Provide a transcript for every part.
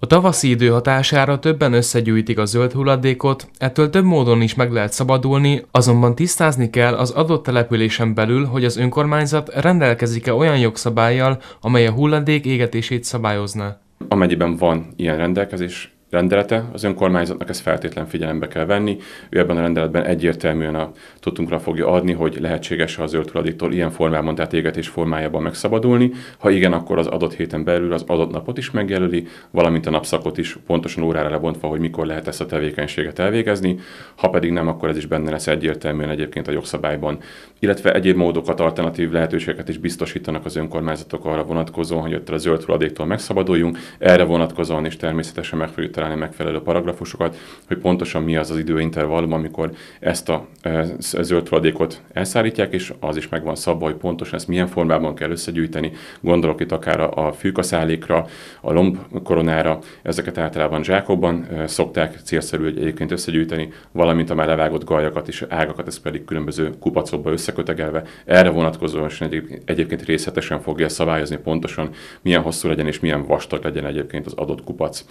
A tavaszi idő hatására többen összegyűjtik a zöld hulladékot, ettől több módon is meg lehet szabadulni, azonban tisztázni kell az adott településen belül, hogy az önkormányzat rendelkezik-e olyan jogszabályjal, amely a hulladék égetését szabályozna. Amennyiben van ilyen rendelkezés, rendelete, az önkormányzatnak ezt feltétlen figyelembe kell venni. Ő ebben a rendeletben egyértelműen a tudtunkra fogja adni, hogy lehetséges a zöld hulladéktól ilyen formában, tehát égetés formájában megszabadulni. Ha igen, akkor az adott héten belül az adott napot is megjelöli, valamint a napszakot is pontosan órára lebontva, hogy mikor lehet ezt a tevékenységet elvégezni. Ha pedig nem, akkor ez is benne lesz egyértelműen egyébként a jogszabályban. Illetve egyéb módokat, alternatív lehetőségeket is biztosítanak az önkormányzatok arra vonatkozóan, hogy ott a zöld hulladéktól megszabaduljunk. Erre vonatkozóan is természetesen meg fogjuk definiálni megfelelő paragrafusokat, hogy pontosan mi az az időintervallum, amikor ezt a e, e, zöld hulladékot elszállítják, és az is megvan szabva, hogy pontosan ezt milyen formában kell összegyűjteni. Gondolok itt akár a fűkaszálékra, a lombkoronára, ezeket általában zsákokban e, szokták célszerű egyébként összegyűjteni, valamint a már levágott gajakat és ágakat, ez pedig különböző kupacokba összekötegelve. Erre vonatkozóan is egyébként részletesen fogja szabályozni pontosan, milyen hosszú legyen és milyen vastag legyen egyébként az adott kupac.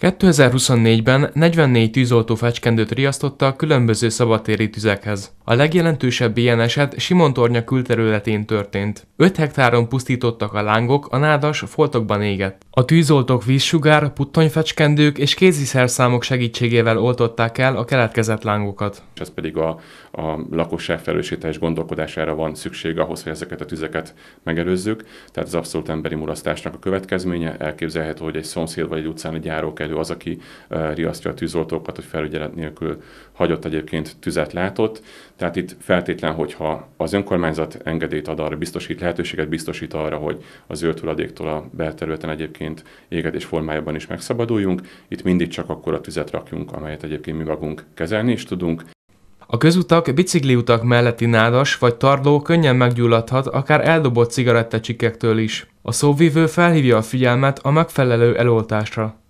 2024-ben 44 tűzoltó fecskendőt a különböző szabadtéri tüzekhez. A legjelentősebb ilyen eset Simontornya külterületén történt. 5 hektáron pusztítottak a lángok, a nádas foltokban égett. A tűzoltók vízsugár, puttonyfecskendők és kéziszerszámok segítségével oltották el a keletkezett lángokat. És ez pedig a, a lakosság felelősséges gondolkodására van szükség ahhoz, hogy ezeket a tüzeket megelőzzük. Tehát az abszolút emberi mulasztásnak a következménye. Elképzelhető, hogy egy szomszéd vagy egy utcán egy elő az, aki riasztja a tűzoltókat, hogy felügyelet nélkül hagyott egyébként tüzet látott. Tehát itt feltétlen, hogyha az önkormányzat engedélyt ad arra, biztosít lehetőséget biztosít arra, hogy az zöld a belterületen egyébként egyébként égetés formájában is megszabaduljunk. Itt mindig csak akkor a tüzet rakjunk, amelyet egyébként mi magunk kezelni is tudunk. A közutak, bicikliutak melletti nádas vagy tarló könnyen meggyulladhat, akár eldobott cigarettacsikkektől is. A szóvívő felhívja a figyelmet a megfelelő eloltásra.